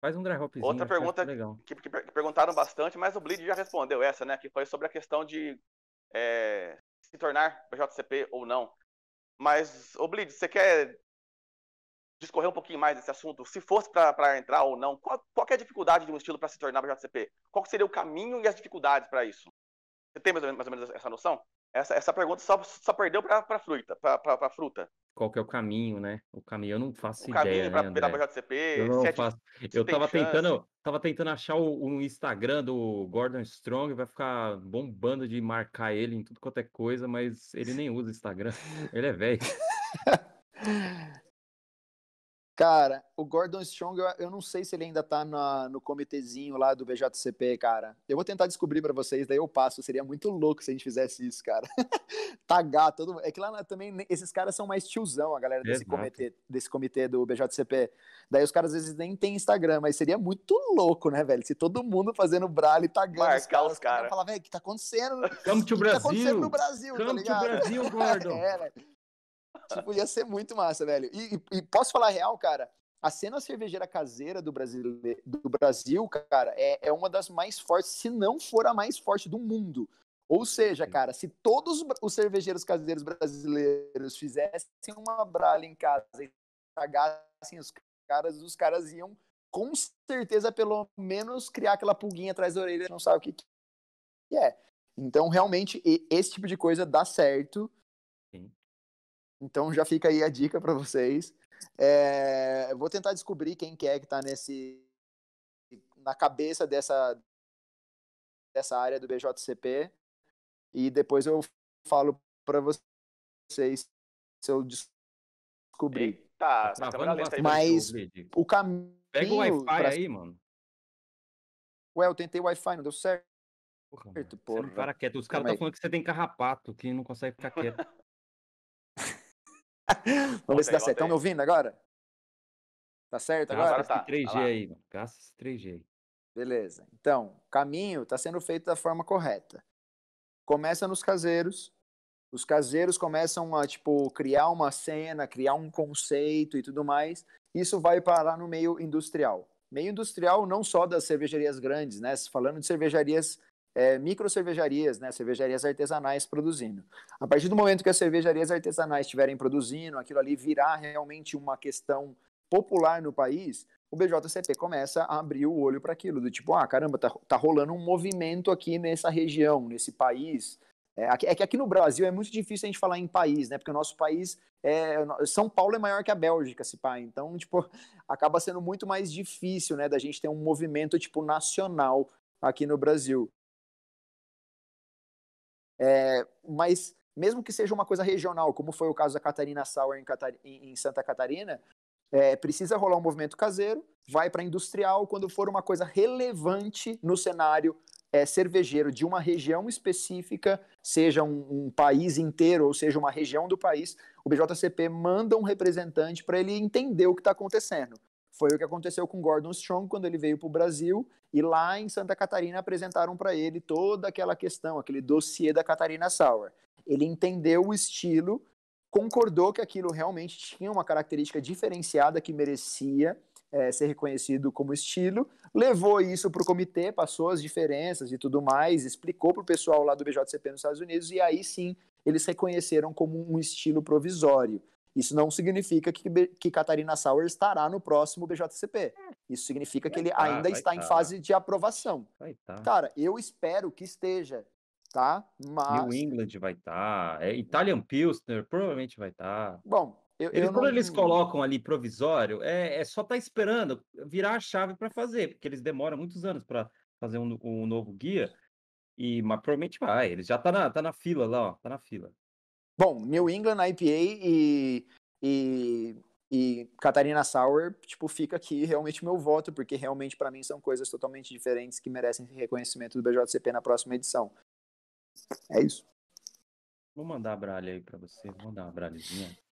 Faz um dry hopzinho. Outra pergunta que, que, que, perguntaram bastante, mas o Bleed já respondeu essa, né? Que foi sobre a questão de é, se tornar JCP ou não. Mas, o Bleed, você quer discorrer um pouquinho mais desse assunto? Se fosse para entrar ou não, qual, qual é a dificuldade de um estilo para se tornar JCP? Qual seria o caminho e as dificuldades para isso? Você tem mais ou menos, mais ou menos essa noção? Essa, essa pergunta só, só perdeu para fruta, para fruta qual que é o caminho, né? O caminho eu não faço o ideia. Caminho pra né, virar projeto CP, eu não sete, faço. Eu tava tentando, tava tentando achar o, o, Instagram do Gordon Strong, vai ficar bombando de marcar ele em tudo quanto é coisa, mas ele nem usa Instagram. Ele é velho. Cara, o Gordon Strong, eu não sei se ele ainda tá na, no comitezinho lá do BJCP, cara. Eu vou tentar descobrir para vocês, daí eu passo. Seria muito louco se a gente fizesse isso, cara. Tagar tá todo mundo. É que lá também, esses caras são mais tiozão, a galera desse comitê, desse comitê do BJCP. Daí os caras às vezes nem tem Instagram, mas seria muito louco, né, velho? Se todo mundo fazendo braille e tagando Marcar os caras. cara. Falar, velho, o que tá acontecendo? Come to o que tá Brasil. tá acontecendo no Brasil, Come tá Brasil, Gordon. é, velho tipo, ia ser muito massa, velho. E, e, posso falar real, cara? A cena cervejeira caseira do Brasil, do Brasil cara, é, é uma das mais fortes, se não for a mais forte do mundo. Ou seja, cara, se todos os cervejeiros caseiros brasileiros fizessem uma bralha em casa e pagassem os caras, os caras iam com certeza pelo menos criar aquela pulguinha atrás da orelha, não sabe o que, que é. Então, realmente, esse tipo de coisa dá certo. Sim. Então já fica aí a dica para vocês. É, vou tentar descobrir quem que é que está nesse na cabeça dessa dessa área do BJCP e depois eu falo para vocês se eu descobrir. Tá, mas o caminho Pega o Wi-Fi pra... aí, mano. Ué, eu tentei Wi-Fi, não deu certo. Porra, certo, é porra. Você não para quieto. Os caras estão falando que você tem carrapato, que não consegue ficar quieto. Vamos ver se dá certo. Estão me ouvindo agora? Tá certo agora? Agora tá. 3G tá aí, mano. Caça esse 3G aí. Beleza. Então, o caminho está sendo feito da forma correta. Começa nos caseiros. Os caseiros começam a, tipo, criar uma cena, criar um conceito e tudo mais. Isso vai parar no meio industrial. Meio industrial não só das cervejarias grandes, né? Falando de cervejarias é, micro cervejarias, né, cervejarias artesanais produzindo. A partir do momento que as cervejarias artesanais estiverem produzindo, aquilo ali virar realmente uma questão popular no país, o BJCP começa a abrir o olho para aquilo, do tipo, ah, caramba, tá, tá rolando um movimento aqui nessa região, nesse país. É, é que aqui no Brasil é muito difícil a gente falar em país, né? Porque o nosso país é, São Paulo é maior que a Bélgica, se pá. Então, tipo, acaba sendo muito mais difícil, né, da gente ter um movimento tipo nacional aqui no Brasil. É, mas mesmo que seja uma coisa regional, como foi o caso da Catarina Sauer em, Catar em Santa Catarina, é, precisa rolar um movimento caseiro, vai para industrial quando for uma coisa relevante no cenário é, cervejeiro de uma região específica, seja um, um, país inteiro ou seja uma região do país, o BJCP manda um representante para ele entender o que está acontecendo. Foi o que aconteceu com Gordon Strong quando ele veio para o Brasil e lá em Santa Catarina apresentaram para ele toda aquela questão, aquele dossiê da Catarina Sauer. Ele entendeu o estilo, concordou que aquilo realmente tinha uma característica diferenciada que merecia é, ser reconhecido como estilo, levou isso para o comitê, passou as diferenças e tudo mais, explicou para o pessoal lá do BJCP nos Estados Unidos, e aí sim eles reconheceram como um estilo provisório. Isso não significa que, que Catarina Sauer estará no próximo BJCP. Isso significa que ele tá, ainda está em tá. fase de aprovação. Tá. Cara, eu espero que esteja, tá? Mas... New England vai estar, é, Italian Pilsner provavelmente vai estar. Bom, eu, eles, eu não... Quando eles colocam ali provisório, é, é só estar tá esperando virar a chave para fazer, porque eles demoram muitos anos para fazer um, um, novo guia. E, mas provavelmente vai, ele já tá na, tá na fila lá, ó, tá na fila. Bom, New England, IPA e, e, e Catarina Sauer tipo, fica aqui realmente meu voto, porque realmente para mim são coisas totalmente diferentes que merecem reconhecimento do BJCP na próxima edição. É isso. Vou mandar a bralha aí para você, vou mandar uma bralhazinha.